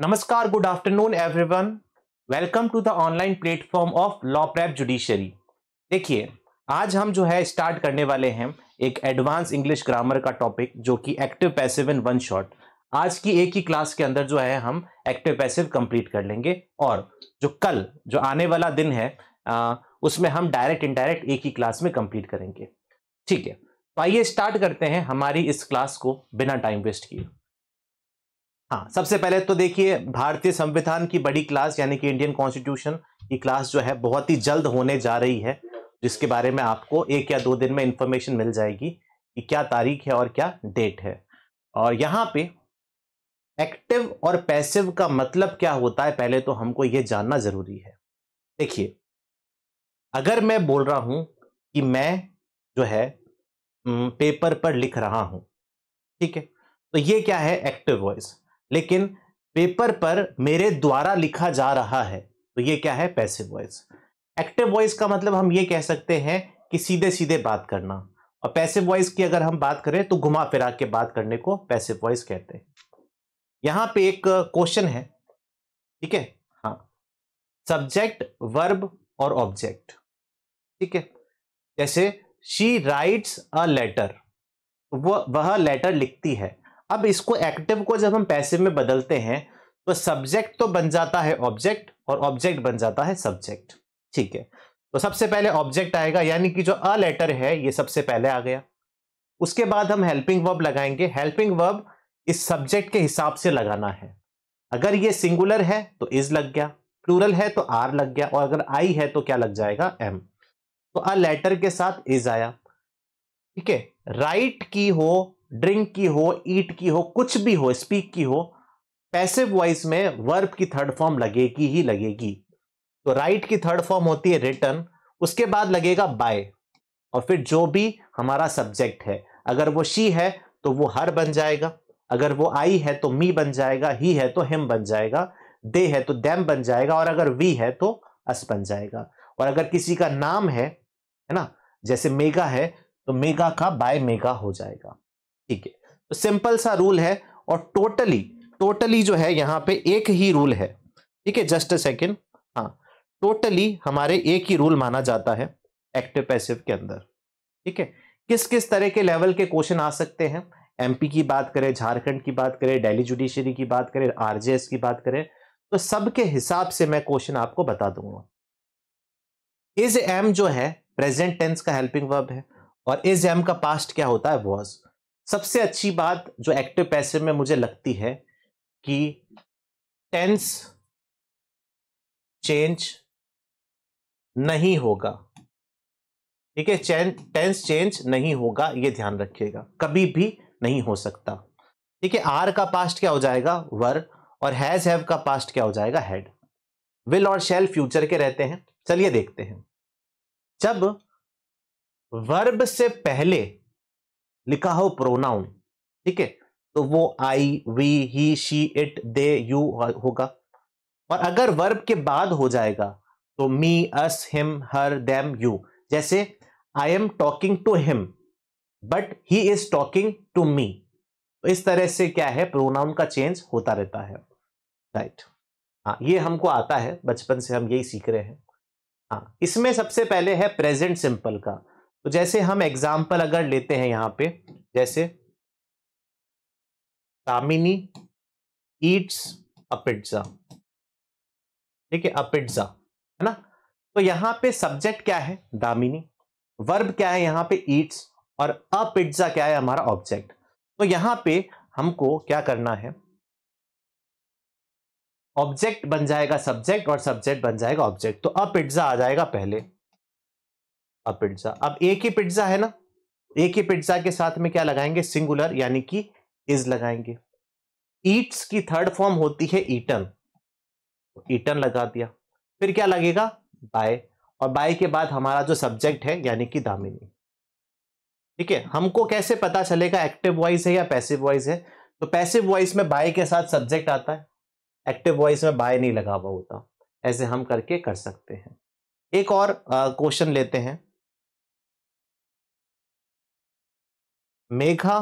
नमस्कार good afternoon everyone welcome to the online platform of Law Prep judiciary देखिए आज हम जो है स्टार्ट करने वाले हैं एक एडवांस इंग्लिश ग्रामर का टॉपिक जो कि active passive in one shot आज की एक ही क्लास के अंदर जो है हम एक्टिव पैसिव कंप्लीट कर लेंगे और जो कल जो आने वाला दिन है आ, उसमें हम डायरेक्ट इनडायरेक्ट एक ही क्लास में कंप्लीट करेंगे ठीक है तो आइए स्टार्ट करते हैं हमारी इस क्लास को बिना टाइम वेस्ट किए हाँ सबसे पहले तो देखिए भारतीय संविधान की बड़ी क्लास यानी कि इंडियन कॉन्स्टिट्यूशन की क्लास जो है बहुत ही जल्द होने जा रही है जिसके बारे में आपको एक या दो दिन में इंफॉर्मेशन मिल जाएगी कि क्या तारीख है और क्या डेट है और यहाँ पे एक्टिव और पैसिव का मतलब क्या होता है पहले तो हमको ये जानना जरूरी है देखिए अगर मैं बोल रहा हूं कि मैं जो है पेपर पर लिख रहा हूं ठीक है तो ये क्या है एक्टिव वॉइस लेकिन पेपर पर मेरे द्वारा लिखा जा रहा है तो ये क्या है पैसिव वॉइस एक्टिव वॉइस का मतलब हम ये कह सकते हैं कि सीधे सीधे बात करना और पैसिव वॉइस की अगर हम बात करें तो घुमा फिरा के बात करने को पैसिव वॉइस कहते हैं यहां पे एक क्वेश्चन है ठीक है हाँ सब्जेक्ट वर्ब और ऑब्जेक्ट ठीक है जैसे शी राइट्स अ लेटर वह लेटर लिखती है अब इसको एक्टिव को जब हम पैसिव में बदलते हैं तो सब्जेक्ट तो बन जाता है ऑब्जेक्ट और ऑब्जेक्ट बन जाता है सब्जेक्ट ठीक है तो सबसे पहले ऑब्जेक्ट आएगा यानी कि जो अ लेटर है ये सबसे पहले आ गया उसके बाद हम हेल्पिंग वर्ब लगाएंगे हेल्पिंग वर्ब इस सब्जेक्ट के हिसाब से लगाना है अगर ये सिंगुलर है तो इज लग गया प्लूरल है तो आर लग गया और अगर आई है तो क्या लग जाएगा एम तो अ लेटर के साथ इज आया ठीक है राइट की हो ड्रिंक की हो ईट की हो कुछ भी हो स्पीक की हो पैसिव वॉइस में वर्ब की थर्ड फॉर्म लगेगी ही लगेगी तो राइट की थर्ड फॉर्म होती है रिटर्न उसके बाद लगेगा बाय और फिर जो भी हमारा सब्जेक्ट है अगर वो शी है तो वो हर बन जाएगा अगर वो आई है तो मी बन जाएगा ही है तो हिम बन जाएगा दे है तो दैम बन जाएगा और अगर वी है तो अस बन जाएगा और अगर किसी का नाम है है ना जैसे मेगा है तो मेगा का बाय मेगा हो जाएगा ठीक है तो सिंपल सा रूल है और टोटली टोटली जो है यहाँ पे एक ही रूल है ठीक है जस्ट अ सेकेंड हाँ टोटली हमारे एक ही रूल माना जाता है एक्टिव पैसिव के अंदर ठीक है किस किस तरह के लेवल के क्वेश्चन आ सकते हैं एमपी की बात करें झारखंड की बात करें दिल्ली जुडिशरी की बात करें आरजेएस की बात करें तो सबके हिसाब से मैं क्वेश्चन आपको बता दूंगा इज एम जो है प्रेजेंट टेंस का हेल्पिंग वर्ब है और इज एम का पास्ट क्या होता है वॉज सबसे अच्छी बात जो एक्टिव पैसिव में मुझे लगती है कि टेंस चेंज नहीं होगा ठीक है टेंस चेंज नहीं होगा ये ध्यान रखिएगा कभी भी नहीं हो सकता ठीक है आर का पास्ट क्या हो जाएगा वर और हैज हैव का पास्ट क्या हो जाएगा हैड विल और शेल फ्यूचर के रहते हैं चलिए देखते हैं जब वर्ब से पहले लिखा हो प्रोनाउन ठीक है तो वो I we he she it they you होगा और अगर वर्ब के बाद हो जाएगा तो me us him her them you जैसे I am talking to him but he is talking to me इस तरह से क्या है प्रोनाउन का चेंज होता रहता है राइट right. हाँ ये हमको आता है बचपन से हम यही सीख रहे हैं हाँ इसमें सबसे पहले है प्रेजेंट सिंपल का तो जैसे हम एग्जाम्पल अगर लेते हैं यहां पे जैसे कामिनी ईट्स अ पिज्जा ठीक है अ पिज्जा है ना तो यहां पे सब्जेक्ट क्या है दामिनी वर्ब क्या है यहां पे ईट्स और अ पिज्जा क्या है हमारा ऑब्जेक्ट तो यहां पे हमको क्या करना है ऑब्जेक्ट बन जाएगा सब्जेक्ट और सब्जेक्ट बन जाएगा ऑब्जेक्ट तो अ पिज्जा आ जाएगा पहले अ पिज्जा अब एक ही पिज्जा है ना एक ही पिज्जा के साथ में क्या लगाएंगे सिंगुलर यानी कि इज लगाएंगे ईट्स की थर्ड फॉर्म होती है ईटन ईटन तो लगा दिया फिर क्या लगेगा बाय और बाय के बाद हमारा जो सब्जेक्ट है यानी कि दामिनी ठीक है हमको कैसे पता चलेगा एक्टिव वॉइस है या पैसिव वॉइस है तो पैसिव वॉइस में बाय के साथ सब्जेक्ट आता है एक्टिव वॉइस में बाय नहीं लगा हुआ होता ऐसे हम करके कर सकते हैं एक और क्वेश्चन लेते हैं Megha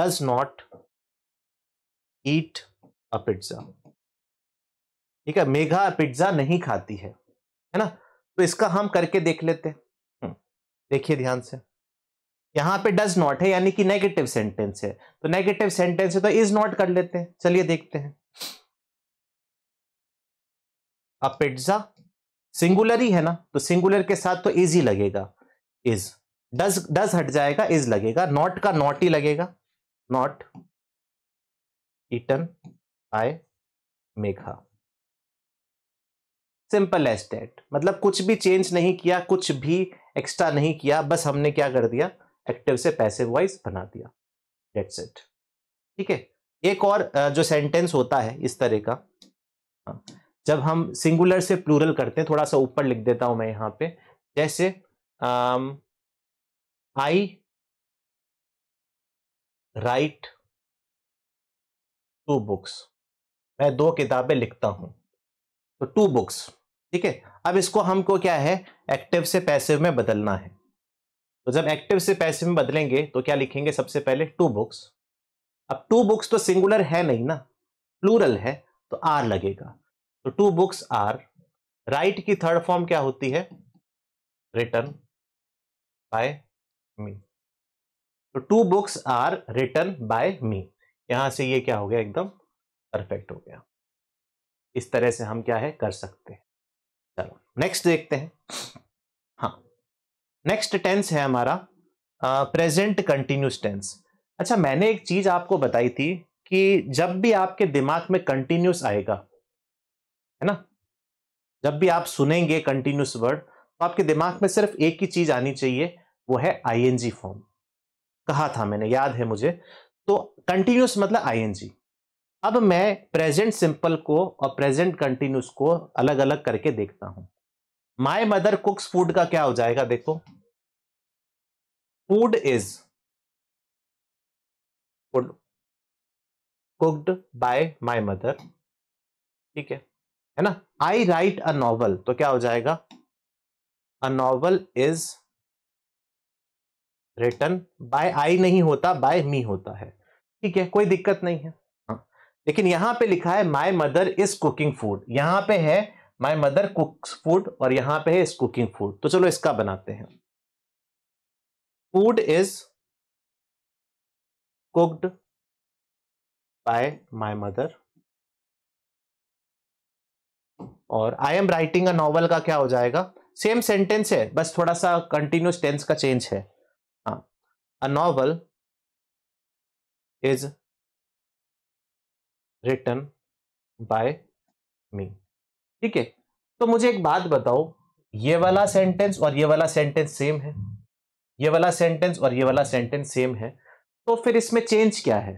does not eat a pizza. ठीक है मेघा पिज्जा नहीं खाती है है ना तो इसका हम करके देख लेते हैं हम्म, देखिए ध्यान से यहां पे डज नॉट है यानी कि नेगेटिव सेंटेंस है तो नेगेटिव सेंटेंस है तो इज नॉट कर लेते हैं चलिए देखते हैं अ पिज्जा सिंगुलर ही है ना तो सिंगुलर के साथ तो इज ही लगेगा इज डज डज हट जाएगा इज लगेगा नॉट का नॉट ही लगेगा not eaten I Megha simple as that मतलब कुछ भी चेंज नहीं किया कुछ भी एक्स्ट्रा नहीं किया बस हमने क्या कर दिया एक्टिव से पैसे वाइज बना दिया डेट्स इट ठीक है एक और जो सेंटेंस होता है इस तरह का हाँ, जब हम सिंगुलर से प्लूरल करते हैं थोड़ा सा ऊपर लिख देता हूं मैं यहां पे जैसे आई राइट टू बुक्स मैं दो किताबें लिखता हूं तो टू बुक्स ठीक है अब इसको हमको क्या है एक्टिव से पैसिव में बदलना है तो जब एक्टिव से पैसिव में बदलेंगे तो क्या लिखेंगे सबसे पहले टू बुक्स अब टू बुक्स तो सिंगुलर है नहीं ना प्लूरल है तो आर लगेगा तो टू बुक्स आर राइट की थर्ड फॉर्म क्या होती है रिटर्न बाय मी तो two books are written by me यहां से ये क्या हो गया एकदम परफेक्ट हो गया इस तरह से हम क्या है कर सकते हैं चलो नेक्स्ट देखते हैं हाँ नेक्स्ट टेंस है हमारा प्रेजेंट कंटिन्यूस टेंस अच्छा मैंने एक चीज आपको बताई थी कि जब भी आपके दिमाग में कंटिन्यूस आएगा है ना जब भी आप सुनेंगे कंटिन्यूस वर्ड तो आपके दिमाग में सिर्फ एक ही चीज आनी चाहिए वो है आईएनजी फॉर्म कहा था मैंने याद है मुझे तो कंटिन्यूस मतलब आईएनजी अब मैं प्रेजेंट सिंपल को और प्रेजेंट कंटिन्यूस को अलग अलग करके देखता हूं माय मदर कुक्स फूड का क्या हो जाएगा देखो food is food cooked by my mother ठीक है है ना आई राइट अ नॉवल तो क्या हो जाएगा a novel is written by I नहीं होता बाय मी होता है ठीक है कोई दिक्कत नहीं है हाँ। लेकिन यहां पे लिखा है my mother is cooking food यहां पे है माई मदर कुक्स फूड और यहां पे है इज कुकिंग फूड तो चलो इसका बनाते हैं food is cooked by my mother और I am writing a novel का क्या हो जाएगा सेम सेंटेंस है बस थोड़ा सा कंटिन्यूस टेंस का चेंज है हाँ, a novel is written by me ठीक है तो मुझे एक बात बताओ ये वाला सेंटेंस और ये वाला सेंटेंस सेम है ये वाला सेंटेंस और ये वाला सेंटेंस सेम है तो फिर इसमें चेंज क्या है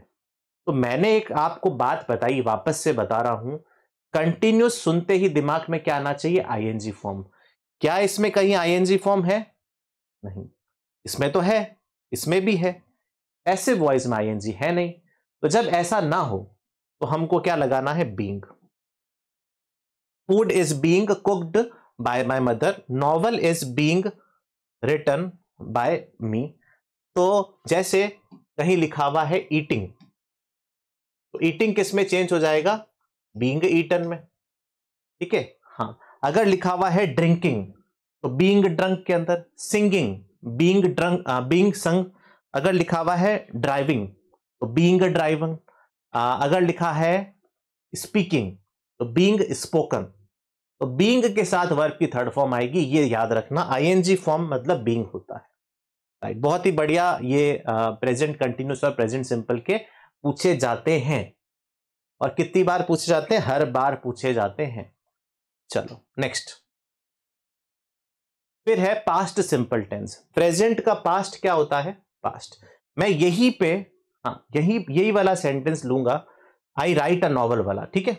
तो मैंने एक आपको बात बताई वापस से बता रहा हूं कंटिन्यूस सुनते ही दिमाग में क्या आना चाहिए आईएनजी फॉर्म क्या इसमें कहीं आईएनजी फॉर्म है नहीं इसमें तो है इसमें भी है ऐसे वॉइस में आई है नहीं तो जब ऐसा ना हो तो हमको क्या लगाना है being food is being cooked by my mother novel is being written by me तो जैसे कहीं लिखा हुआ है ईटिंग तो ईटिंग किस में चेंज हो जाएगा बींग ईटन में ठीक है हाँ अगर लिखा हुआ है ड्रिंकिंग तो बींग ड्रंक के अंदर सिंगिंग बींग ड्रंक बींग संग अगर लिखा हुआ है ड्राइविंग तो बींग ड्राइविंग अगर लिखा है स्पीकिंग तो बींग स्पोकन तो बींग के साथ वर्ब की थर्ड फॉर्म आएगी ये याद रखना आईएनजी फॉर्म मतलब बींग होता है राइट बहुत ही बढ़िया ये प्रेजेंट कंटिन्यूस और प्रेजेंट सिंपल के पूछे जाते हैं और कितनी बार पूछे जाते हैं हर बार पूछे जाते हैं चलो नेक्स्ट फिर है पास्ट सिंपल टेंस प्रेजेंट का पास्ट क्या होता है पास्ट मैं यही पे हाँ यही यही वाला सेंटेंस लूंगा आई राइट अ नॉवल वाला ठीक है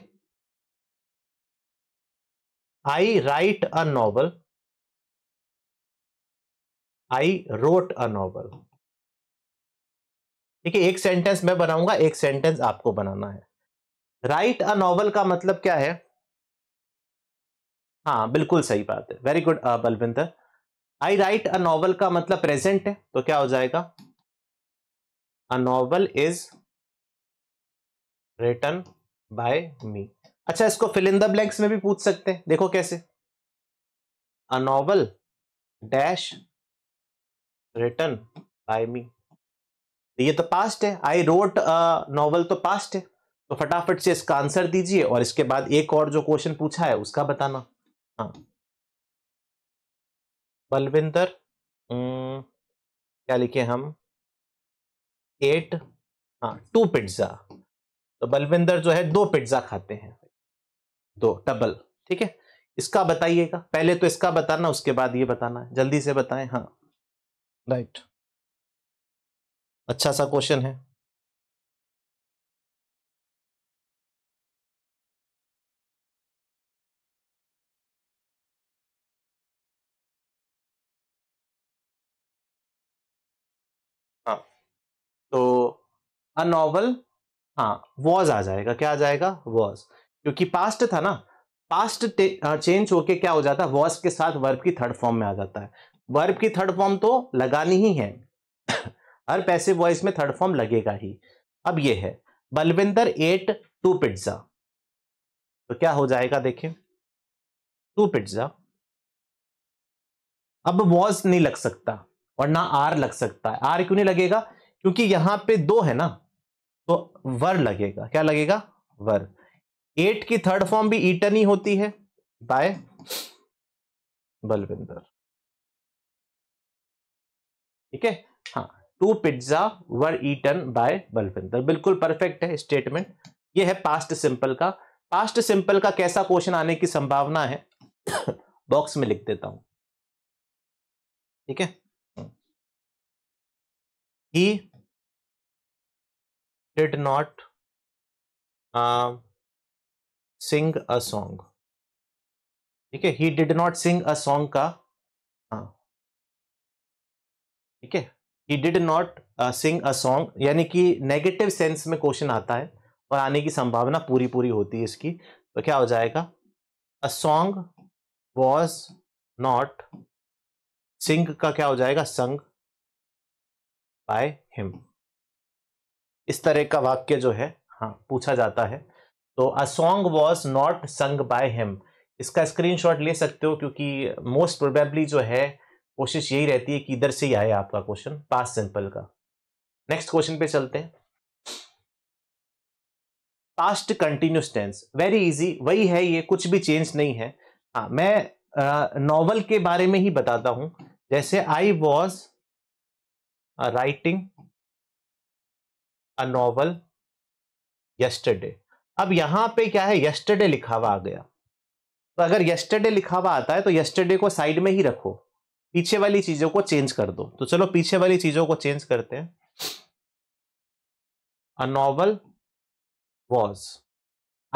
I write a novel I wrote a novel ठीक है एक सेंटेंस मैं बनाऊंगा एक सेंटेंस आपको बनाना है राइट अ नॉवल का मतलब क्या है हाँ बिल्कुल सही बात है very good Balvinder I write a novel का मतलब प्रेजेंट है तो क्या हो जाएगा a novel is written by me अच्छा इसको फिल इन द ब्लैंक्स में भी पूछ सकते हैं देखो कैसे a novel dash written by me ये तो पास्ट है आई रोट नॉवल तो पास्ट है तो फटाफट से इसका आंसर दीजिए और इसके बाद एक और जो क्वेश्चन पूछा है उसका बताना हाँ बलविंदर हम्म। क्या लिखे हम एट हाँ टू पिज्जा तो बलविंदर जो है दो पिज्जा खाते हैं दो डबल ठीक है इसका बताइएगा पहले तो इसका बताना उसके बाद ये बताना जल्दी से बताएं हाँ राइट अच्छा सा क्वेश्चन है तो अ नॉवल हाँ वॉज आ जाएगा क्या आ जाएगा वॉज क्योंकि पास्ट था ना पास्ट चेंज होके क्या हो जाता है वॉज के साथ वर्ब की थर्ड फॉर्म में आ जाता है वर्ब की थर्ड फॉर्म तो लगानी ही है हर पैसे वॉइस में थर्ड फॉर्म लगेगा ही अब ये है बलविंदर एट टू पिज्जा तो क्या हो जाएगा देखिए टू पिज्जा अब वॉज नहीं लग सकता और ना आर लग सकता है आर क्यों नहीं लगेगा क्योंकि यहां पे दो है ना तो वर लगेगा क्या लगेगा वर एट की थर्ड फॉर्म भी ईटन ही होती है बाय बलविंदर ठीक है हाँ two pizza were eaten by Balvinder बिल्कुल परफेक्ट है स्टेटमेंट यह है पास्ट सिंपल का पास्ट सिंपल का कैसा क्वेश्चन आने की संभावना है बॉक्स में लिख देता हूं ठीक है ही did not uh, sing a song ठीक है he did not sing a song का हाँ। ठीक है he did not sing a song यानी कि नेगेटिव सेंस में क्वेश्चन आता है और आने की संभावना पूरी पूरी होती है इसकी तो क्या हो जाएगा a song was not sing का क्या हो जाएगा संग बाय हिम इस तरह का वाक्य जो है हाँ पूछा जाता है तो a song was not sung by him इसका स्क्रीनशॉट ले सकते हो क्योंकि मोस्ट प्रोबेबली जो है कोशिश यही रहती है कि इधर से ही आए आपका क्वेश्चन पास सिंपल का नेक्स्ट क्वेश्चन पे चलते हैं past continuous tense very easy वही है ये कुछ भी चेंज नहीं है हाँ मैं नॉवल के बारे में ही बताता हूं जैसे I was writing a novel yesterday अब यहां पे क्या है यस्टरडे लिखा हुआ आ गया तो अगर यस्टरडे लिखा हुआ आता है तो यस्टरडे को साइड में ही रखो पीछे वाली चीजों को चेंज कर दो तो चलो पीछे वाली चीजों को चेंज करते हैं a novel was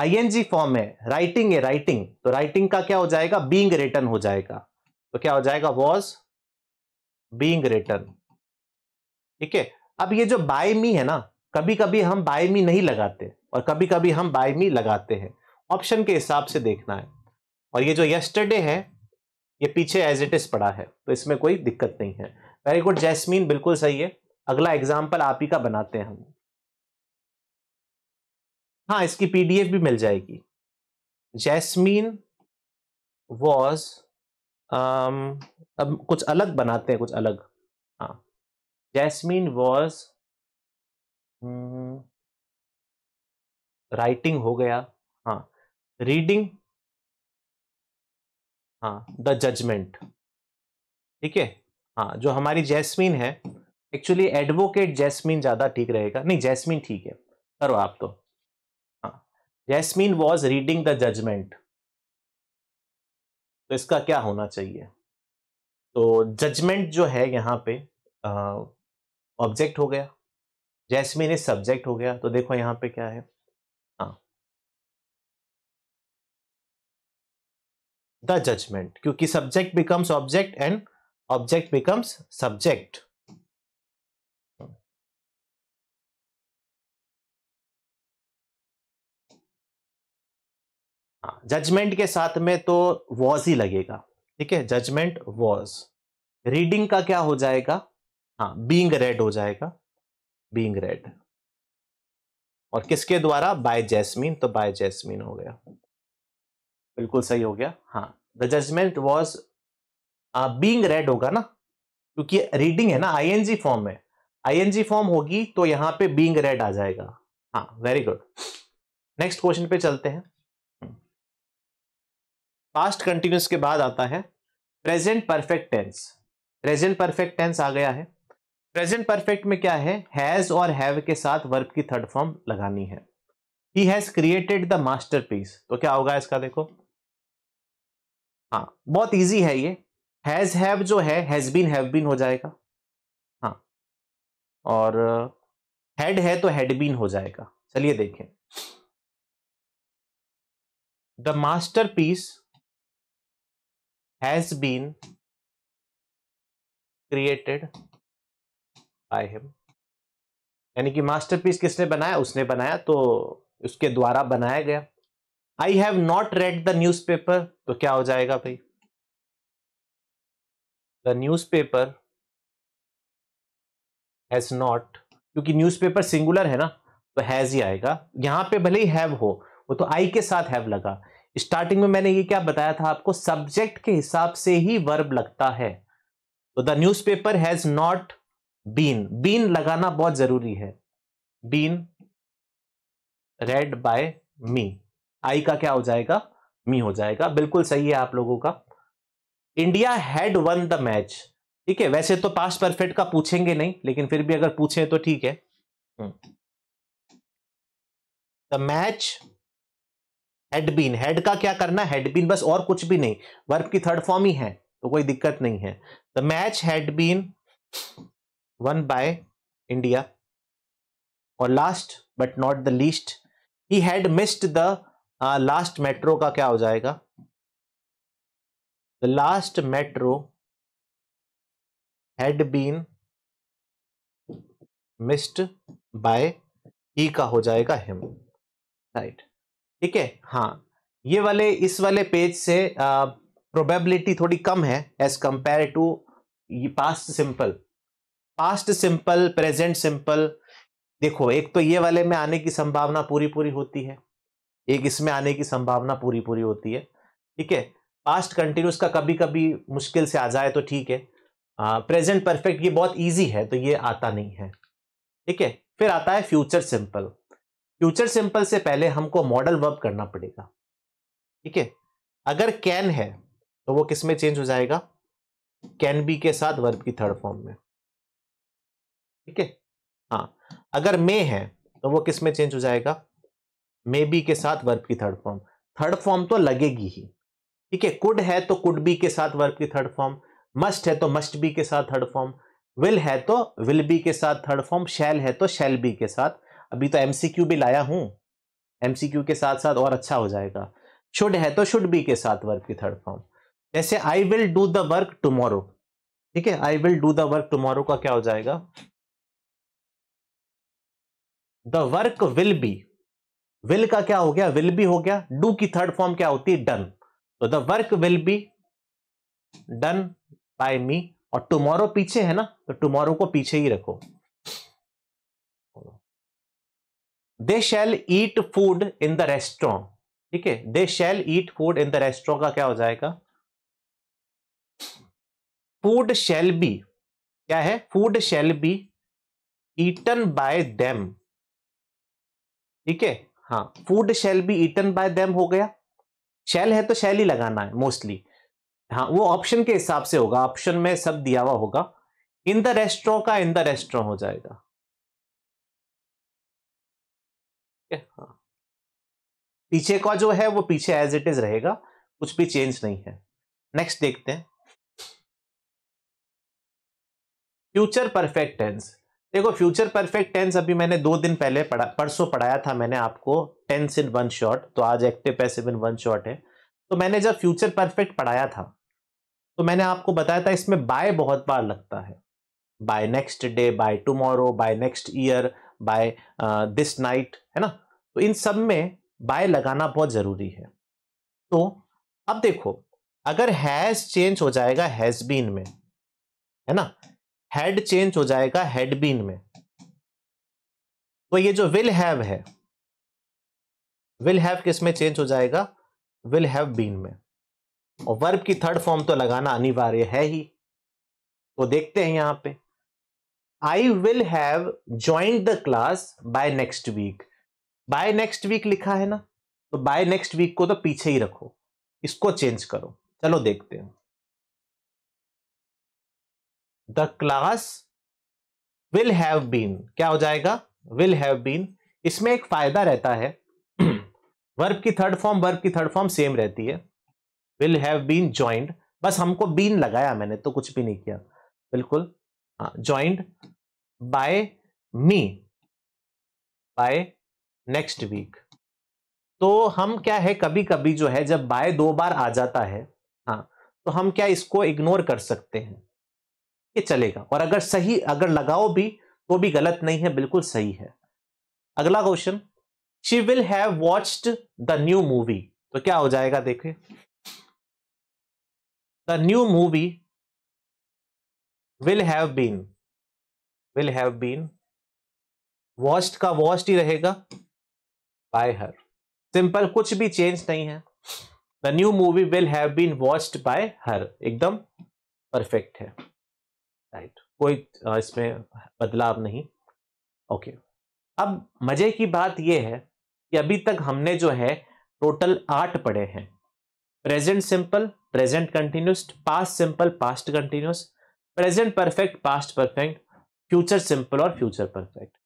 ING form है राइटिंग है राइटिंग तो राइटिंग का क्या हो जाएगा बींग रिटर्न हो जाएगा तो क्या हो जाएगा वॉज बींग रिटर्न ठीक है अब ये जो बाय मी है ना कभी कभी हम बायमी नहीं लगाते और कभी कभी हम बायमी लगाते हैं ऑप्शन के हिसाब से देखना है और ये जो यस्टरडे है ये पीछे एज इट इज़ पड़ा है तो इसमें कोई दिक्कत नहीं है वेरी गुड जैस्मीन बिल्कुल सही है अगला एग्जाम्पल आप ही का बनाते हैं हम हाँ इसकी पीडीएफ भी मिल जाएगी जैस्मीन वॉज um, अब कुछ अलग बनाते हैं कुछ अलग हाँ जैस्मीन वॉज हम्म, राइटिंग हो गया हाँ रीडिंग हाँ द जजमेंट ठीक है हाँ जो हमारी जैस्मिन है एक्चुअली एडवोकेट जैस्मिन ज़्यादा ठीक रहेगा नहीं जैस्मिन ठीक है करो आप तो हाँ Jasmine was reading the judgment तो इसका क्या होना चाहिए तो जजमेंट जो है यहाँ पे ऑब्जेक्ट हो गया जैसमिन इज सब्जेक्ट हो गया तो देखो यहाँ पे क्या है हाँ द जजमेंट क्योंकि subject becomes object and object becomes subject हाँ, जजमेंट के साथ में तो वॉज ही लगेगा ठीक है जजमेंट वॉज रीडिंग का क्या हो जाएगा हाँ बींग रेड हो जाएगा बींग रेड और किसके द्वारा बाय जैस्मिन तो बाय जैस्मिन हो गया बिल्कुल सही हो गया हाँ the judgement was being read होगा ना क्योंकि रीडिंग है ना आईएनजी फॉर्म में आईएनजी फॉर्म होगी तो यहां पे बींग रेड आ जाएगा हाँ वेरी गुड नेक्स्ट क्वेश्चन पे चलते हैं पास्ट कंटिन्यूस के बाद आता है present perfect tense present perfect tense आ गया है प्रेजेंट परफेक्ट में क्या है हैज और हैव के साथ वर्ब की थर्ड फॉर्म लगानी है ही हैज क्रिएटेड द पीस तो क्या होगा इसका देखो हाँ बहुत ईजी है ये हैज हैव जो है हैज बीन हैव बीन हो जाएगा हाँ और हेड है तो हेड बीन हो जाएगा चलिए देखें the master piece has been created I him यानी कि मास्टरपीस किसने बनाया उसने बनाया तो उसके द्वारा बनाया गया I have not read the newspaper तो क्या हो जाएगा भाई द पेपर हैज नॉट क्योंकि न्यूज पेपर सिंगुलर है ना तो हैज ही आएगा यहाँ पे भले ही हैव हो वो तो आई के साथ हैव लगा स्टार्टिंग में मैंने ये क्या बताया था आपको सब्जेक्ट के हिसाब से ही वर्ब लगता है तो the paper has not been been लगाना बहुत जरूरी है been read by me I का क्या हो जाएगा मी हो जाएगा बिल्कुल सही है आप लोगों का India had won the match ठीक है वैसे तो पास्ट परफेक्ट का पूछेंगे नहीं लेकिन फिर भी अगर पूछे तो ठीक है the match had been had का क्या करना हैड बीन बस और कुछ भी नहीं वर्ब की थर्ड फॉर्म ही है तो कोई दिक्कत नहीं है the match had been won by India और last but not the least he had missed the last metro का क्या हो जाएगा the last metro had been missed by he का हो जाएगा हिम राइट ठीक है हाँ ये वाले इस वाले पेज से प्रोबेबिलिटी uh, थोड़ी कम है as compare to past simple past simple present simple देखो एक तो ये वाले में आने की संभावना पूरी पूरी होती है एक इसमें आने की संभावना पूरी पूरी होती है ठीक है पास्ट कंटिन्यूस का कभी कभी मुश्किल से आ जाए तो ठीक है प्रेजेंट परफेक्ट ये बहुत इजी है तो ये आता नहीं है ठीक है फिर आता है फ्यूचर सिंपल फ्यूचर सिंपल से पहले हमको मॉडल वर्ब करना पड़ेगा ठीक है अगर कैन है तो वो किस में चेंज हो जाएगा कैन बी के साथ वर्ब की थर्ड फॉर्म में ठीक है हाँ अगर मे है तो वो किस में चेंज हो जाएगा मे बी के साथ वर्ब की थर्ड फॉर्म थर्ड फॉर्म तो लगेगी ही ठीक है कुड है तो कुड बी के साथ वर्ब की थर्ड फॉर्म मस्ट है तो मस्ट बी के साथ थर्ड फॉर्म विल है तो विल बी के साथ थर्ड फॉर्म शैल है तो शैल बी के साथ अभी तो एमसीक्यू भी लाया हूं एमसीक्यू के साथ साथ और अच्छा हो जाएगा शुड है तो शुड बी के साथ वर्ब की थर्ड फॉर्म जैसे I will do the work tomorrow ठीक है I will do the work tomorrow का क्या हो जाएगा the work will be will का क्या हो गया विल बी हो गया डू की थर्ड फॉर्म क्या होती है डन तो the work will be done by me और टुमारो पीछे है ना तो टुमारो को पीछे ही रखो they shall eat food in the restaurant ठीक है they shall eat food in the restaurant का क्या हो जाएगा फूड शैल बी क्या है food shall be eaten by them ठीक है हाँ food shall be eaten by them हो गया शेल है तो शेल ही लगाना है मोस्टली हाँ वो ऑप्शन के हिसाब से होगा ऑप्शन में सब दिया हुआ होगा इन द रेस्टोरेंट का इन द रेस्टोरेंट हो जाएगा हाँ पीछे का जो है वो पीछे एज इट इज रहेगा कुछ भी चेंज नहीं है नेक्स्ट देखते हैं फ्यूचर परफेक्ट टेंस देखो फ्यूचर परफेक्ट टेंस अभी मैंने दो दिन पहले पढ़ा परसों पढ़ाया था मैंने आपको टेंस इन वन शॉट तो आज active passive in one shot है तो मैंने जब फ्यूचर परफेक्ट पढ़ाया था तो मैंने आपको बताया था इसमें बाय बहुत बार लगता है by next day by tomorrow by next year by this night है ना तो इन सब में बाय लगाना बहुत ज़रूरी है तो अब देखो अगर हैज़ चेंज हो जाएगा हैज़ बीन में है ना हेड चेंज हो जाएगा हेड बीन में तो ये जो विल हैव है विल हैव किस में चेंज हो जाएगा विल हैव बीन में और वर्ब की थर्ड फॉर्म तो लगाना अनिवार्य है ही तो देखते हैं यहां पे I will have joined the class by next week by next week लिखा है ना तो बाय नेक्स्ट वीक को तो पीछे ही रखो इसको चेंज करो चलो देखते हैं the class will have been क्या हो जाएगा विल हैव बीन इसमें एक फायदा रहता है वर्ब की थर्ड फॉर्म वर्ब की थर्ड फॉर्म सेम रहती है विल हैव बीन ज्वाइंड बस हमको बीन लगाया मैंने तो कुछ भी नहीं किया बिल्कुल हाँ, joined by me by next week तो हम क्या है कभी कभी जो है जब बाय दो बार आ जाता है हाँ तो हम क्या इसको इग्नोर कर सकते हैं ये चलेगा और अगर सही अगर लगाओ भी तो भी गलत नहीं है बिल्कुल सही है अगला question she will have watched the new movie तो क्या हो जाएगा देखे the new movie will have been will have been watched का वॉस्ट ही रहेगा बाय हर सिंपल कुछ भी चेंज नहीं है the new movie will have been watched by her एकदम परफेक्ट है राइट कोई इसमें बदलाव नहीं ओके अब मजे की बात यह है कि अभी तक हमने जो है टोटल आठ पढ़े हैं present simple present continuous past simple past continuous present perfect past perfect future simple और फ्यूचर परफेक्ट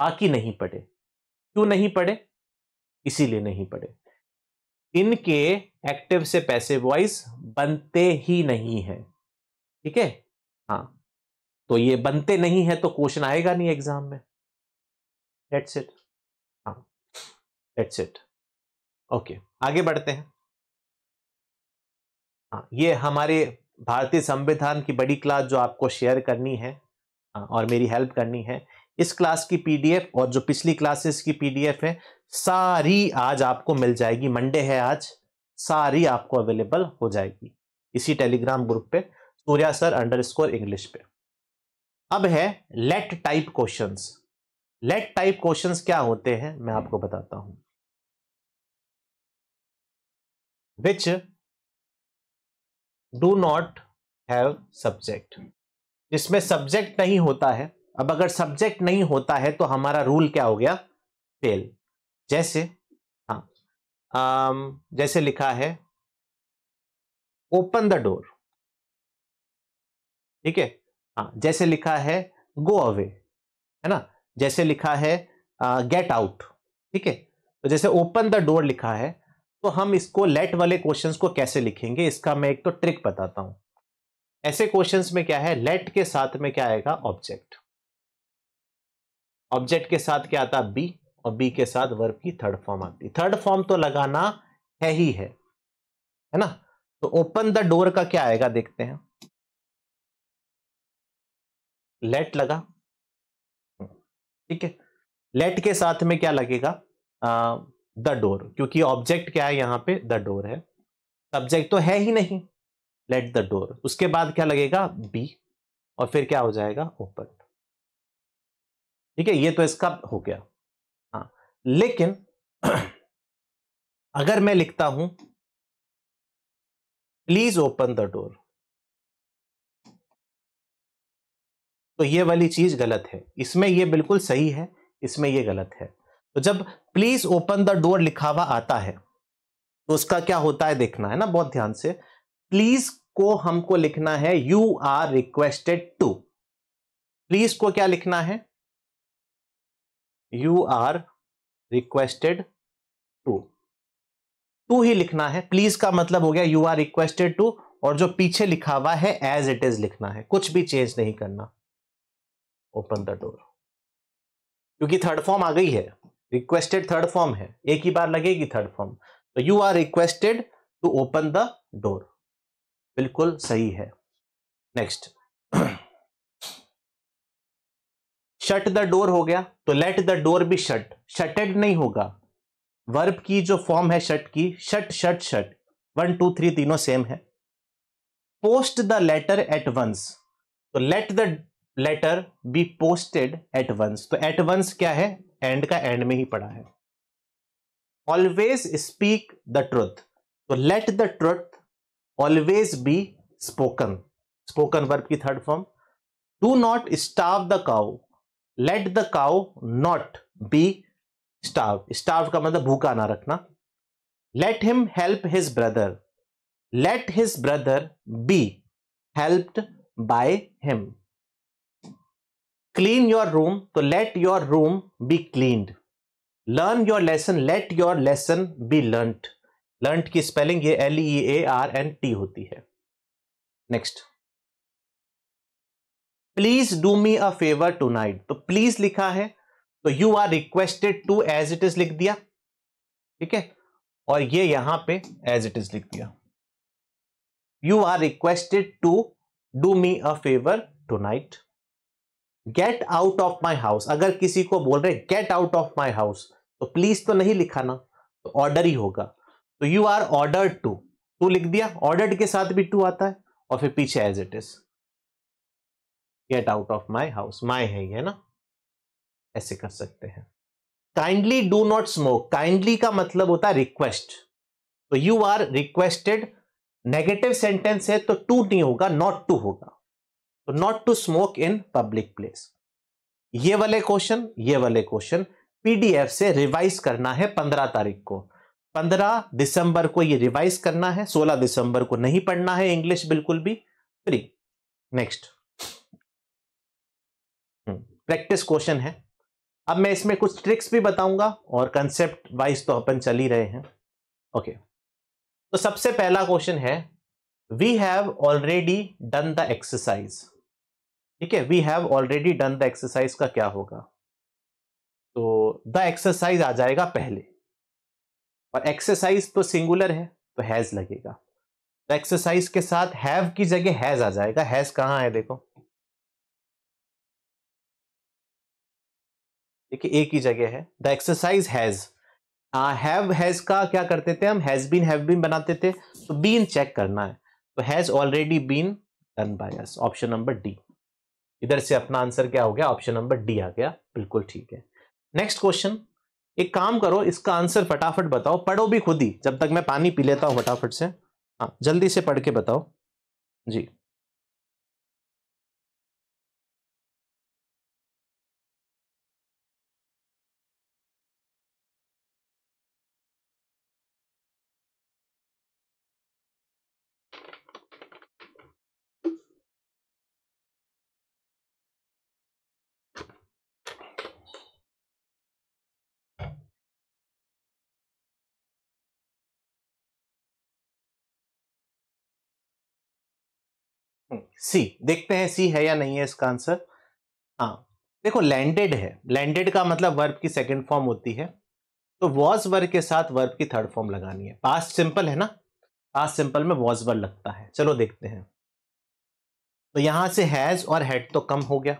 बाकी नहीं पढ़े क्यों नहीं पढ़े इसीलिए नहीं पढ़े इनके एक्टिव से पैसे वॉइस बनते ही नहीं है ठीक है हाँ तो ये बनते नहीं है तो क्वेश्चन आएगा नहीं एग्जाम में डेट्स इट हाँ डेट्स इट ओके आगे बढ़ते हैं हाँ ये हमारे भारतीय संविधान की बड़ी क्लास जो आपको शेयर करनी है हाँ, और मेरी हेल्प करनी है इस क्लास की पीडीएफ और जो पिछली क्लासेस की पीडीएफ है सारी आज आपको मिल जाएगी मंडे है आज सारी आपको अवेलेबल हो जाएगी इसी टेलीग्राम ग्रुप पे Surya sir underscore English पे अब है let type questions let type questions क्या होते हैं मैं आपको बताता हूं which do not have subject जिसमें सब्जेक्ट नहीं होता है अब अगर सब्जेक्ट नहीं होता है तो हमारा रूल क्या हो गया फेल जैसे हाँ आम, um, जैसे लिखा है ओपन द डोर ठीक है हाँ जैसे लिखा है गो अवे है ना जैसे लिखा है गेट आउट ठीक है तो जैसे ओपन द डोर लिखा है तो हम इसको लेट वाले क्वेश्चन को कैसे लिखेंगे इसका मैं एक तो ट्रिक बताता हूँ ऐसे क्वेश्चन में क्या है लेट के साथ में क्या आएगा ऑब्जेक्ट ऑब्जेक्ट के साथ क्या आता बी और बी के साथ वर्ब की थर्ड फॉर्म आती थर्ड फॉर्म तो लगाना है ही है है ना तो ओपन द डोर का क्या आएगा देखते हैं लेट लगा हम्म। ठीक है लेट के साथ में क्या लगेगा द डोर क्योंकि ऑब्जेक्ट क्या है यहां पे द डोर है सब्जेक्ट तो है ही नहीं लेट द डोर उसके बाद क्या लगेगा बी और फिर क्या हो जाएगा ओपन ठीक है ये तो इसका हो गया हाँ लेकिन अगर मैं लिखता हूं प्लीज ओपन द डोर तो ये वाली चीज़ गलत है इसमें ये बिल्कुल सही है इसमें ये गलत है तो जब प्लीज़ ओपन द डोर लिखा हुआ आता है तो उसका क्या होता है देखना है ना बहुत ध्यान से प्लीज़ को हमको लिखना है you are requested to please को क्या लिखना है you are requested to to ही लिखना है प्लीज का मतलब हो गया यू आर रिक्वेस्टेड टू और जो पीछे लिखा हुआ है एज इट इज लिखना है कुछ भी चेंज नहीं करना ओपन द डोर क्योंकि थर्ड फॉर्म आ गई है रिक्वेस्टेड थर्ड फॉर्म है एक ही बार लगेगी थर्ड फॉर्म तो you are requested to open the door बिल्कुल सही है नेक्स्ट शट द डोर हो गया तो let the door be shut shutted नहीं होगा वर्ब की जो फॉर्म है शट की shut shut shut one two three तीनों सेम है post the letter at once तो let the letter be posted at once तो एट वंस क्या है एंड का एंड में ही पड़ा है ऑलवेज स्पीक द ट्रुथ तो let the truth always be spoken spoken verb की third form do not starve the cow let the cow not be starve starve का मतलब भूखा ना रखना let him help his brother let his brother be helped by him clean your room तो let your room be clean learn your lesson let your lesson be learn learnt की spelling ये L E A R N T होती है next please do me a favour tonight तो please लिखा है तो you are requested to as it is लिख दिया ठीक है और ये यहां पे एज इट इज लिख दिया you are requested to do me a favour tonight get out of my house अगर किसी को बोल रहे get out of my house तो प्लीज तो नहीं लिखा ना तो ऑर्डर ही होगा तो you are order to to लिख दिया ऑर्डर के साथ भी टू आता है और फिर पीछे as it is get out of my house my है ये ना ऐसे कर सकते हैं kindly do not smoke kindly का मतलब होता है रिक्वेस्ट तो you are requested negative sentence है तो टू नहीं होगा नॉट टू होगा not to smoke in public place ये वाले क्वेश्चन ये वाले क्वेश्चन पीडीएफ से रिवाइज करना है पंद्रह तारीख को पंद्रह दिसंबर को ये रिवाइज करना है सोलह दिसंबर को नहीं पढ़ना है इंग्लिश बिल्कुल भी फ्री नेक्स्ट प्रैक्टिस क्वेश्चन है अब मैं इसमें कुछ ट्रिक्स भी बताऊंगा और कंसेप्ट वाइज तो अपन चल ही रहे हैं ओके okay. तो सबसे पहला क्वेश्चन है we have already done the exercise ठीक है we have already done the exercise का क्या होगा तो द एक्सरसाइज आ जाएगा पहले और एक्सरसाइज तो सिंगुलर है तो हैज लगेगा द एक्सरसाइज के साथ हैव की जगह हैज आ जाएगा हैज कहां है देखो देखिए एक ही जगह है the exercise has have has का क्या करते थे हम हैज बीन हैव बीन बनाते थे तो बीन चेक करना है तो has already been done by us option number D इधर से अपना आंसर क्या हो गया ऑप्शन नंबर डी आ गया बिल्कुल ठीक है नेक्स्ट क्वेश्चन एक काम करो इसका आंसर फटाफट बताओ पढ़ो भी खुद ही जब तक मैं पानी पी लेता हूं फटाफट से हाँ जल्दी से पढ़ के बताओ जी सी देखते हैं सी है या नहीं है इसका आंसर हाँ देखो लैंडेड है लैंडेड का मतलब वर्ब की सेकेंड फॉर्म होती है तो वॉज वर्ग के साथ वर्ब की थर्ड फॉर्म लगानी है पास्ट सिंपल है ना पास्ट सिंपल में वॉज वर्ग लगता है चलो देखते हैं तो यहां से हैज और हेड तो कम हो गया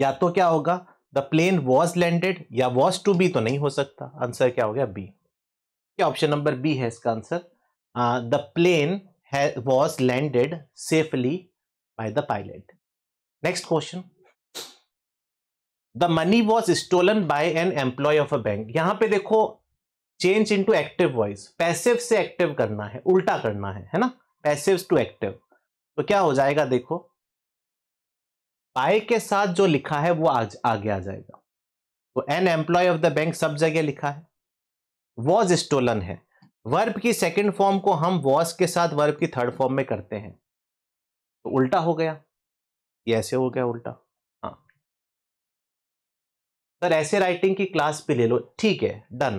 या तो क्या होगा द प्लेन वॉज लैंडेड या वॉज टू बी तो नहीं हो सकता आंसर क्या हो गया बी क्या ऑप्शन नंबर बी है इसका answer the plane was landed safely by the pilot. Next question. The money was stolen by an employee of a bank यहां पे देखो change into active voice passive से एक्टिव करना है उल्टा करना है है ना पैसिव टू एक्टिव तो क्या हो जाएगा देखो बाय के साथ जो लिखा है वो आज आगे आ जाएगा तो an employee of the bank सब जगह लिखा है वॉज स्टोलन है वर्ब की सेकेंड फॉर्म को हम वॉज के साथ वर्ब की थर्ड फॉर्म में करते हैं तो उल्टा हो गया ये ऐसे हो गया उल्टा हाँ सर ऐसे राइटिंग की क्लास भी ले लो ठीक है डन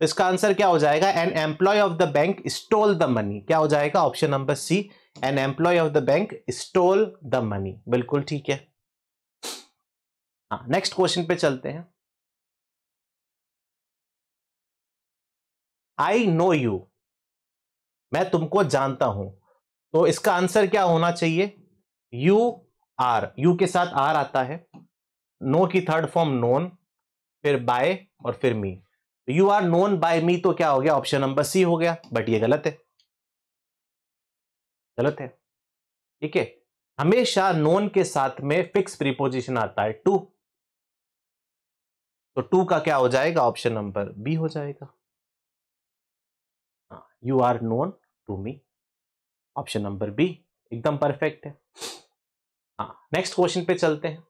तो इसका आंसर क्या हो जाएगा an employee of the bank stole the money क्या हो जाएगा option number C an employee of the bank stole the money बिल्कुल ठीक है हाँ नेक्स्ट क्वेश्चन पे चलते हैं आई नो यू मैं तुमको जानता हूं तो इसका आंसर क्या होना चाहिए यू आर यू के साथ आर आता है नो की थर्ड फॉर्म नोन फिर बाय और फिर me you are known by me तो क्या हो गया ऑप्शन नंबर सी हो गया बट ये गलत है गलत है ठीक है हमेशा नोन के साथ में फिक्स प्रीपोजिशन आता है टू तो टू का क्या हो जाएगा ऑप्शन नंबर बी हो जाएगा you are known to me option number B एकदम परफेक्ट है हाँ नेक्स्ट क्वेश्चन पे चलते हैं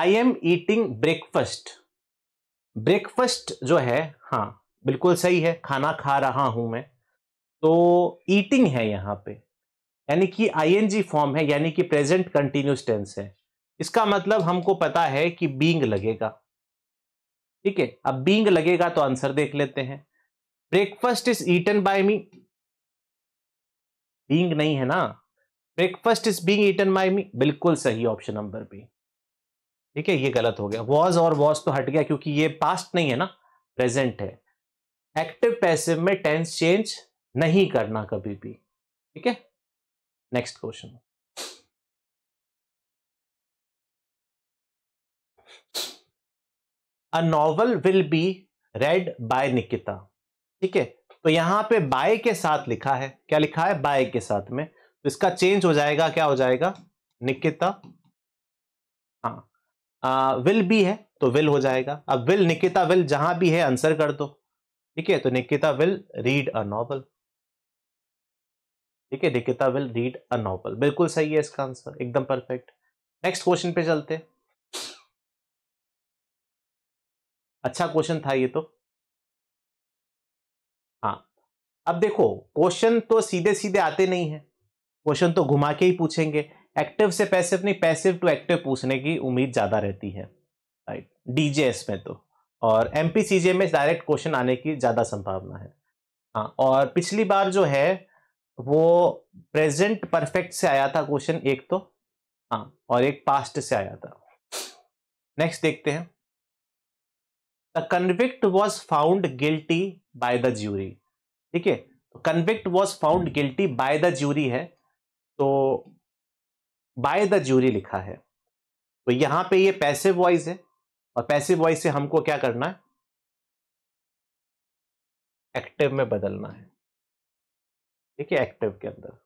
I am eating breakfast breakfast जो है हाँ बिल्कुल सही है खाना खा रहा हूं मैं तो ईटिंग है यहां पे यानी कि आईएनजी फॉर्म है यानी कि प्रेजेंट कंटिन्यूस टेंस है इसका मतलब हमको पता है कि बींग लगेगा ठीक है अब बींग लगेगा तो आंसर देख लेते हैं breakfast is eaten by me being नहीं है ना breakfast is being eaten by me बिल्कुल सही ऑप्शन नंबर बी ठीक है ये गलत हो गया वॉज और वॉज तो हट गया क्योंकि ये पास्ट नहीं है ना प्रेजेंट है एक्टिव पैसिव में टेंस चेंज नहीं करना कभी भी ठीक है next question a novel will be read by Nikita ठीक है तो यहां पे बाय के साथ लिखा है क्या लिखा है बाय के साथ में तो इसका चेंज हो जाएगा क्या हो जाएगा निकिता हाँ विल भी है तो विल हो जाएगा अब विल निकिता विल जहां भी है आंसर कर दो ठीक है तो Nikita will read a novel ठीक है Nikita will read a novel बिल्कुल सही है इसका आंसर एकदम परफेक्ट नेक्स्ट क्वेश्चन पे चलते हैं अच्छा क्वेश्चन था ये तो हाँ अब देखो क्वेश्चन तो सीधे सीधे आते नहीं है क्वेश्चन तो घुमा के ही पूछेंगे एक्टिव से पैसिव नहीं पैसिव टू एक्टिव पूछने की उम्मीद ज़्यादा रहती है राइट डीजेएस में तो और एम में डायरेक्ट क्वेश्चन आने की ज़्यादा संभावना है हाँ और पिछली बार जो है वो प्रेजेंट परफेक्ट से आया था क्वेश्चन एक तो हाँ और एक पास्ट से आया था नेक्स्ट देखते हैं the convict was found guilty by the jury ठीक है convict was found guilty by the jury है तो बाय द ज्यूरी लिखा है तो यहां पे ये पैसे वॉइस है और पैसे वॉइस से हमको क्या करना है एक्टिव में बदलना है ठीक है एक्टिव के अंदर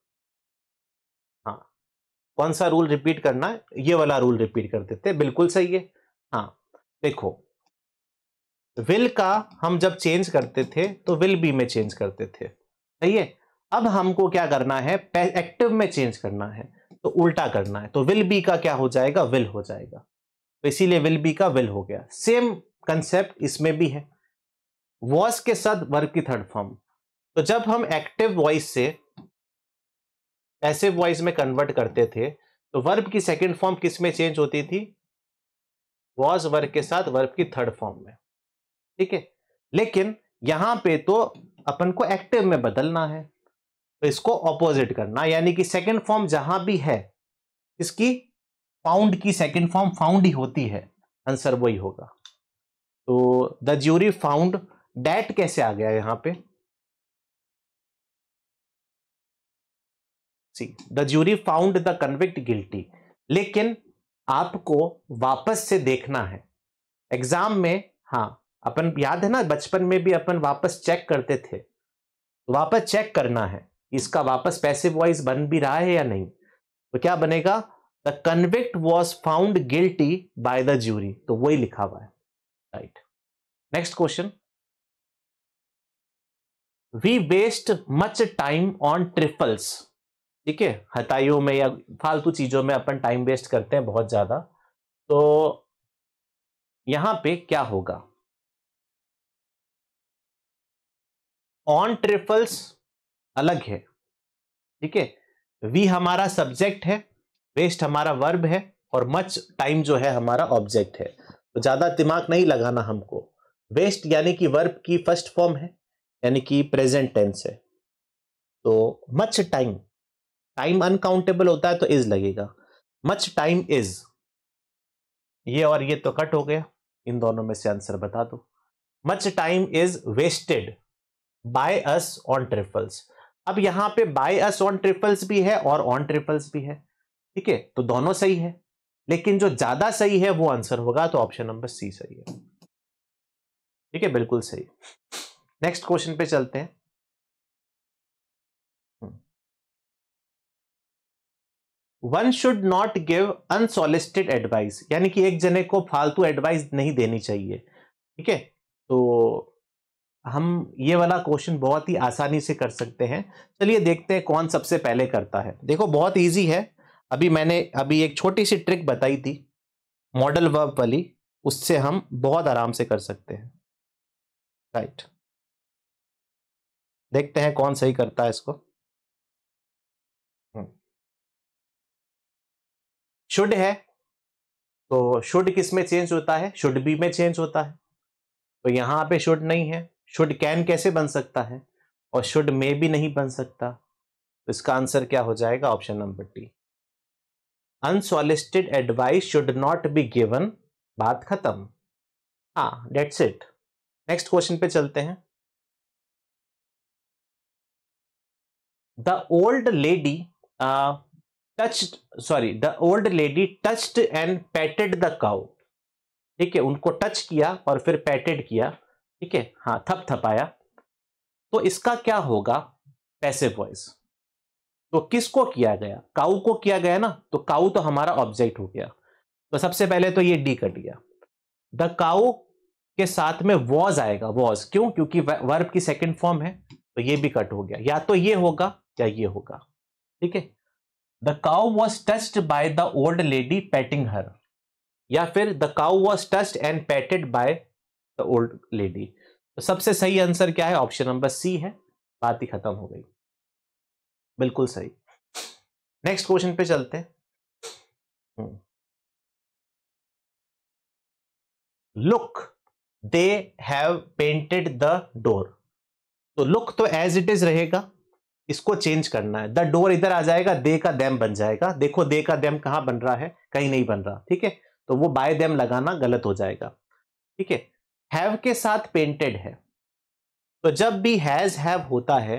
हाँ कौन सा रूल रिपीट करना है ये वाला रूल रिपीट कर देते हैं बिल्कुल सही है हाँ देखो विल का हम जब चेंज करते थे तो विल बी में चेंज करते थे सही है अब हमको क्या करना है एक्टिव में चेंज करना है तो उल्टा करना है तो विल बी का क्या हो जाएगा विल हो जाएगा तो इसीलिए विल बी का विल हो गया सेम कंसेप्ट इसमें भी है वॉस के साथ वर्ब की थर्ड फॉर्म तो जब हम एक्टिव वॉइस से पैसिव वॉइस में कन्वर्ट करते थे तो वर्ब की सेकेंड फॉर्म किस में चेंज होती थी वॉज वर्ब के साथ वर्ब की थर्ड फॉर्म में ठीक है लेकिन यहां पे तो अपन को एक्टिव में बदलना है तो इसको ऑपोजिट करना यानी कि सेकेंड फॉर्म जहां भी है इसकी फाउंड की सेकंड फॉर्म फाउंड ही होती है आंसर वही होगा तो द ज्यूरी फाउंड डैट कैसे आ गया यहां पे C the jury found the convict guilty लेकिन आपको वापस से देखना है एग्जाम में हाँ अपन याद है ना बचपन में भी अपन वापस चेक करते थे वापस चेक करना है इसका वापस पैसिव वॉइस बन भी रहा है या नहीं तो क्या बनेगा the convict was found guilty by the jury तो वही लिखा हुआ है right next question we waste much time on trifles ठीक है हताइयों में या फालतू चीजों में अपन टाइम वेस्ट करते हैं बहुत ज्यादा तो यहां पे क्या होगा ऑन ट्रिपल्स अलग है ठीक है वी हमारा सब्जेक्ट है वेस्ट हमारा वर्ब है और मच टाइम जो है हमारा ऑब्जेक्ट है तो ज़्यादा दिमाग नहीं लगाना हमको वेस्ट यानी कि वर्ब की फर्स्ट फॉर्म है यानी कि प्रेजेंट टेंस है तो मच टाइम टाइम अनकाउंटेबल होता है तो इज लगेगा मच टाइम इज ये और ये तो कट हो गया इन दोनों में से आंसर बता दो much time is wasted by us on trifles अब यहां पे बाय अस ऑन ट्रिपल्स भी है और ऑन ट्रिपल्स भी है ठीक है तो दोनों सही है लेकिन जो ज्यादा सही है वो आंसर होगा तो ऑप्शन नंबर सी सही है ठीक है बिल्कुल सही नेक्स्ट क्वेश्चन पे चलते हैं one should not give unsolicited advice यानी कि एक जने को फालतू एडवाइस नहीं देनी चाहिए ठीक है तो हम ये वाला क्वेश्चन बहुत ही आसानी से कर सकते हैं चलिए देखते हैं कौन सबसे पहले करता है देखो बहुत ईजी है अभी मैंने अभी एक छोटी सी ट्रिक बताई थी मॉडल वर्ब वाली उससे हम बहुत आराम से कर सकते हैं राइट देखते हैं कौन सही करता है इसको हम्म। शुड है तो शुड किस में चेंज होता है शुड बी में चेंज होता है तो यहां पे शुड नहीं है शुड कैन कैसे बन सकता है और शुड मे भी नहीं बन सकता तो इसका आंसर क्या हो जाएगा option number T unsolicited advice should not be given बात खत्म हाँ डेट्स इट नेक्स्ट क्वेश्चन पे चलते हैं the old lady touch sorry the old lady touched and patted the cow ठीक है उनको टच किया और फिर पैटेड किया ठीक है हाँ थप थपाया तो इसका क्या होगा पैसिव वॉइस तो किसको किया गया काऊ को किया गया ना तो काऊ तो हमारा ऑब्जेक्ट हो गया तो सबसे पहले तो ये डी कट गया द काऊ के साथ में वॉज आएगा वॉज क्यों क्योंकि वर्ब की सेकंड फॉर्म है तो ये भी कट हो गया या तो ये होगा या ये होगा ठीक है the cow was touched by the old lady patting her या फिर the cow was touched and patted by the old lady तो सबसे सही आंसर क्या है ऑप्शन नंबर सी है बात ही खत्म हो गई बिल्कुल सही नेक्स्ट क्वेश्चन पे चलते look they have painted the door तो लुक तो एज इट इज रहेगा इसको चेंज करना है द डोर इधर आ जाएगा दे का दैम बन जाएगा देखो दे का दैम कहां बन रहा है कहीं नहीं बन रहा ठीक है तो वो बाय दैम लगाना गलत हो जाएगा ठीक है हैव के साथ पेंटेड है तो जब भी हैज हैव होता है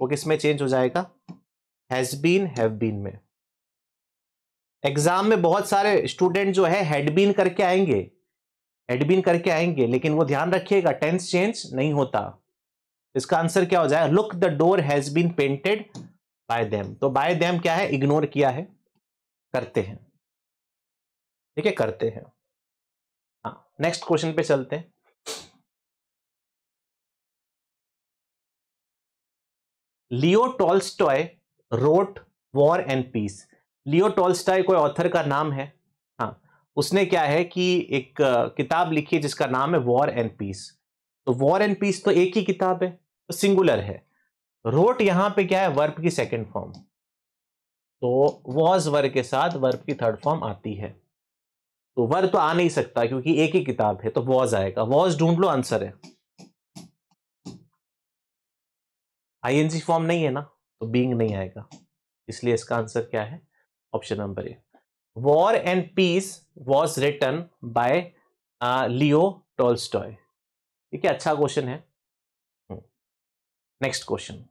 वो किस में चेंज हो जाएगा हैज बीन हैव बीन में एग्जाम में बहुत सारे स्टूडेंट जो है हेड बीन करके आएंगे हेड बीन करके आएंगे लेकिन वो ध्यान रखिएगा टेंस चेंज नहीं होता इसका आंसर क्या हो जाएगा look the door has been painted by them तो बाय देम क्या है इग्नोर किया है करते हैं ठीक है करते हैं हाँ नेक्स्ट क्वेश्चन पे चलते हैं Leo Tolstoy wrote War and Peace Leo Tolstoy कोई ऑथर का नाम है हाँ उसने क्या है कि एक किताब लिखी है जिसका नाम है वॉर एंड पीस तो वॉर एंड पीस तो एक ही किताब है तो सिंगुलर है रोट यहां पे क्या है वर्ब की सेकेंड फॉर्म तो वॉज वर्ग के साथ वर्ब की थर्ड फॉर्म आती है तो वर्ग तो आ नहीं सकता क्योंकि एक ही किताब है तो वॉज आएगा वॉज ढूंढ लो आंसर है आईएनजी फॉर्म नहीं है ना तो बींग नहीं आएगा इसलिए इसका आंसर क्या है option number A War and Peace was written by Leo Tolstoy ठीक है अच्छा क्वेश्चन है next question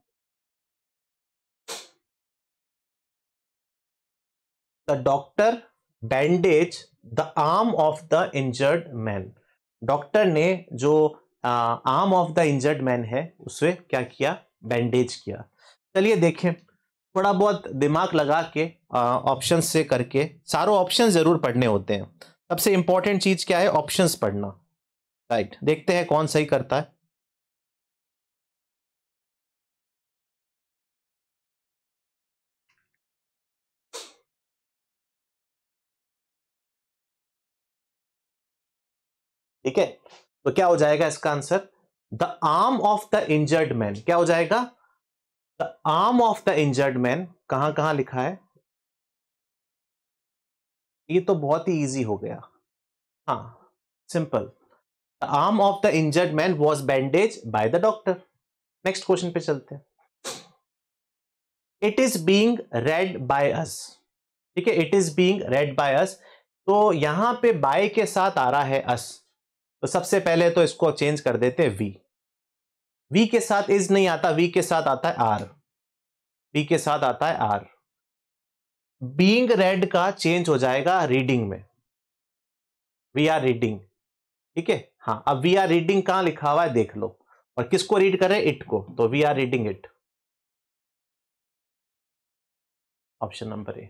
the doctor bandage the arm of the injured man doctor ने जो arm of the injured man है उसे क्या किया बैंडेज किया चलिए देखें थोड़ा बहुत दिमाग लगा के ऑप्शन से करके सारों ऑप्शन ज़रूर पढ़ने होते हैं सबसे इंपॉर्टेंट चीज़ क्या है ऑप्शन पढ़ना राइट right. देखते हैं कौन सही करता है ठीक है तो क्या हो जाएगा इसका answer the arm of the injured man क्या हो जाएगा the arm of the injured man कहां कहां लिखा है ये तो बहुत ही इजी हो गया हाँ simple the arm of the injured man was bandage by the doctor next question पे चलते हैं it is being read by us ठीक है it is being read by us तो यहां पे बाय के साथ आ रहा है अस तो सबसे पहले तो इसको चेंज कर देते हैं वी वी के साथ इज नहीं आता वी के साथ आता है आर वी के साथ आता है आर बींग रेड का चेंज हो जाएगा रीडिंग में वी आर रीडिंग ठीक है हाँ अब वी आर रीडिंग कहां लिखा हुआ है देख लो और किसको रीड करें इट को तो we are reading it option number A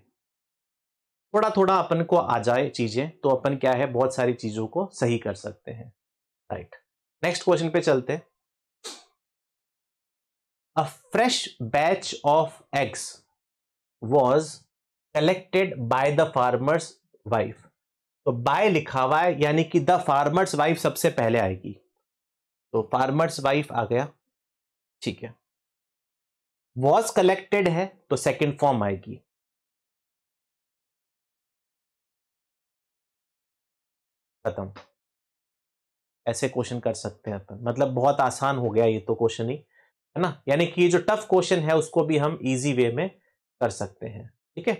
थोड़ा थोड़ा अपन को आ जाए चीजें तो अपन क्या है बहुत सारी चीजों को सही कर सकते हैं राइट नेक्स्ट क्वेश्चन पे चलते a fresh batch of eggs was collected by the farmer's wife तो बाय लिखा हुआ है यानी कि द फार्मर्स वाइफ सबसे पहले आएगी तो फार्मर्स वाइफ आ गया ठीक है वॉज कलेक्टेड है तो सेकेंड फॉर्म आएगी खत्म ऐसे क्वेश्चन कर सकते हैं अपन मतलब बहुत आसान हो गया ये तो क्वेश्चन ही है ना यानी कि जो टफ क्वेश्चन है उसको भी हम इजी वे में कर सकते हैं ठीक है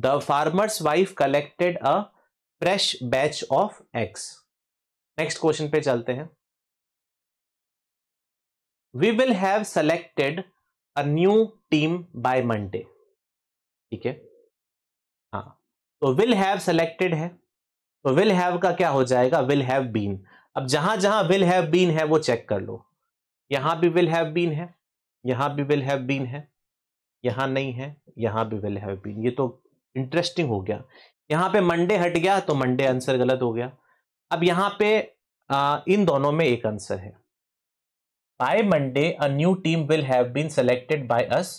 the farmer's wife collected a fresh batch of eggs next question पे चलते हैं we will have selected a new team by Monday ठीक है हाँ तो विल हैव सेलेक्टेड है तो विल हैव का क्या हो जाएगा विल हैव बीन अब जहां जहां विल हैव बीन है वो चेक कर लो यहां भी विल हैव बीन है यहां भी विल हैव बीन है यहां नहीं है यहां भी विल हैव बीन ये तो इंटरेस्टिंग हो गया यहां पे मंडे हट गया तो मंडे आंसर गलत हो गया अब यहां पे आ, इन दोनों में एक आंसर है by Monday a new team will have been selected by us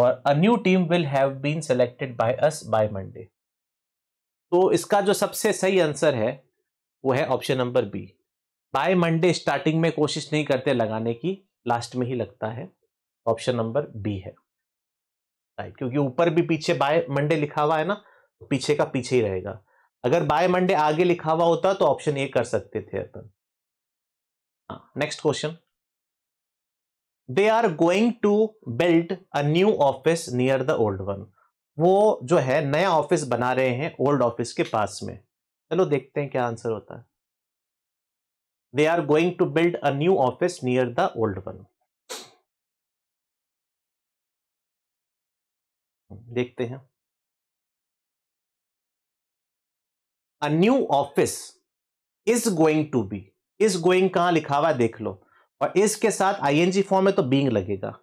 और a new team will have been selected by us by Monday तो इसका जो सबसे सही आंसर है वो है option number B by Monday starting में कोशिश नहीं करते लगाने की लास्ट में ही लगता है ऑप्शन नंबर बी है राइट क्योंकि ऊपर भी पीछे बाय मंडे लिखा हुआ है ना तो पीछे का पीछे ही रहेगा अगर बाय मंडे आगे लिखा हुआ होता तो ऑप्शन ए कर सकते थे अपन next question they are going to build a new office near the old one वो जो है नया ऑफिस बना रहे हैं ओल्ड ऑफिस के पास में चलो देखते हैं क्या आंसर होता है they are going to build a new office near the old one देखते हैं a new office is going to be is going कहां लिखा हुआ देख लो और इसके साथ आई जी फॉर्म में तो बींग लगेगा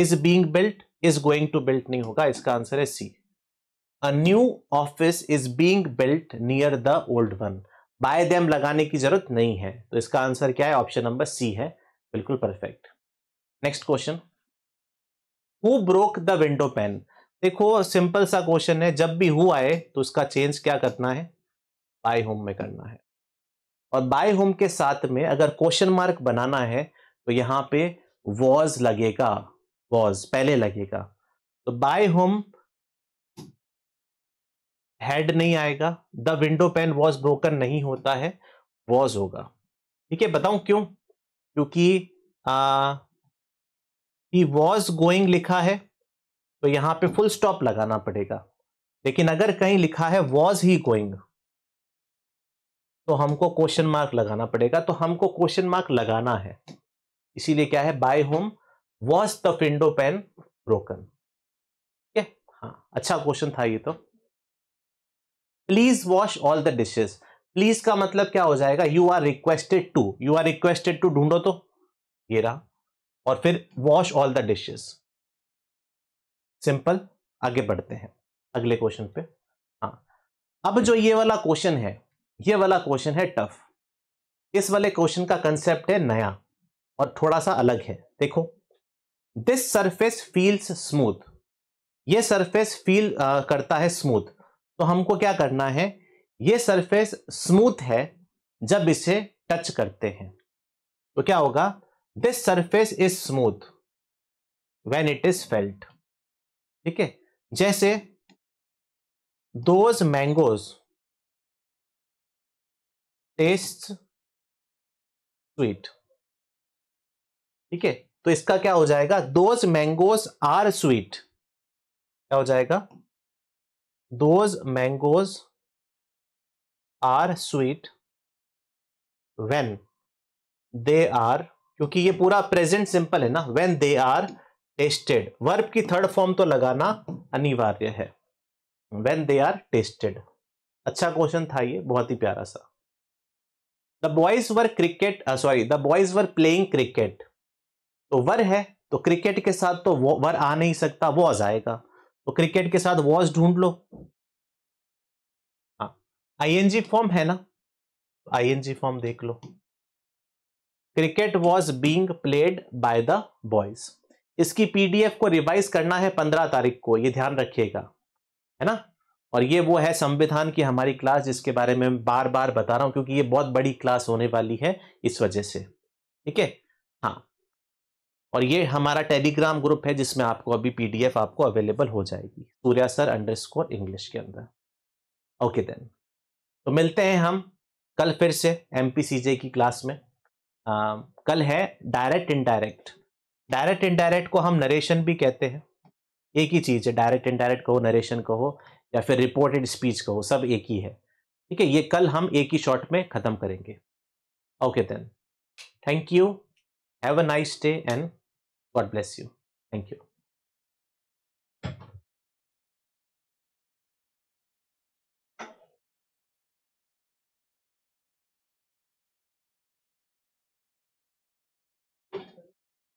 is being built is going to built नहीं होगा इसका आंसर है C a new office is being built near the old one by them लगाने की जरूरत नहीं है तो इसका आंसर क्या है ऑप्शन नंबर सी है बिल्कुल perfect next question who broke the window pane देखो सिंपल सा क्वेश्चन है जब भी हु आए तो उसका चेंज क्या करना है बाय होम में करना है और बाय होम के साथ में अगर क्वेश्चन मार्क बनाना है तो यहां पे वॉज लगेगा वॉज पहले लगेगा तो बाय होम हेड नहीं आएगा the window pane was broken नहीं होता है वॉज होगा ठीक है बताऊं क्यों क्योंकि वॉज गोइंग लिखा है तो यहां पे फुल स्टॉप लगाना पड़ेगा लेकिन अगर कहीं लिखा है वॉज ही गोइंग तो हमको क्वेश्चन मार्क लगाना पड़ेगा तो हमको क्वेश्चन मार्क लगाना है इसीलिए क्या है by whom was the window pane broken हाँ अच्छा क्वेश्चन था ये तो please wash all the dishes please का मतलब क्या हो जाएगा you are requested to you are requested to ढूंढो तो ये रहा और फिर wash all the dishes simple आगे बढ़ते हैं अगले क्वेश्चन पे हाँ अब जो ये वाला क्वेश्चन है ये वाला क्वेश्चन है टफ इस वाले क्वेश्चन का कंसेप्ट है नया और थोड़ा सा अलग है देखो दिस सरफेस फील्स स्मूथ ये सरफेस फील करता है स्मूथ तो हमको क्या करना है ये सरफेस स्मूथ है जब इसे टच करते हैं तो क्या होगा this surface is smooth when it is felt ठीक है जैसे दोज मैंगोज टेस्ट स्वीट ठीक है तो इसका क्या हो जाएगा दोज मैंगोज आर स्वीट क्या हो जाएगा those mangoes are sweet when they are क्योंकि ये पूरा प्रेजेंट सिंपल है ना when they are tasted verb की थर्ड फॉर्म तो लगाना अनिवार्य है वेन दे आर टेस्टेड अच्छा क्वेश्चन था ये बहुत ही प्यारा सा the boys were cricket sorry the boys were playing cricket तो वर है तो क्रिकेट के साथ तो वर आ नहीं सकता वॉज आएगा तो क्रिकेट के साथ वॉज ढूंढ लो हाँ आईएनजी फॉर्म है ना आईएनजी फॉर्म देख लो cricket was being played by the boys इसकी पीडीएफ को रिवाइज करना है पंद्रह तारीख को ये ध्यान रखिएगा है ना और ये वो है संविधान की हमारी क्लास जिसके बारे में बार बार बता रहा हूं क्योंकि ये बहुत बड़ी क्लास होने वाली है इस वजह से ठीक है हाँ और ये हमारा टेलीग्राम ग्रुप है जिसमें आपको अभी पीडीएफ आपको अवेलेबल हो जाएगी Surya sir underscore English के अंदर ओके देन तो मिलते हैं हम कल फिर से एम की क्लास में आ, कल है डायरेक्ट इनडायरेक्ट डायरेक्ट इनडायरेक्ट को हम नरेशन भी कहते हैं एक ही चीज़ है डायरेक्ट इनडायरेक्ट कहो नरेशन कहो या फिर रिपोर्टेड स्पीच कहो सब एक ही है ठीक है ये कल हम एक ही शॉट में ख़त्म करेंगे okay then thank you have a nice day and God bless you. Thank you.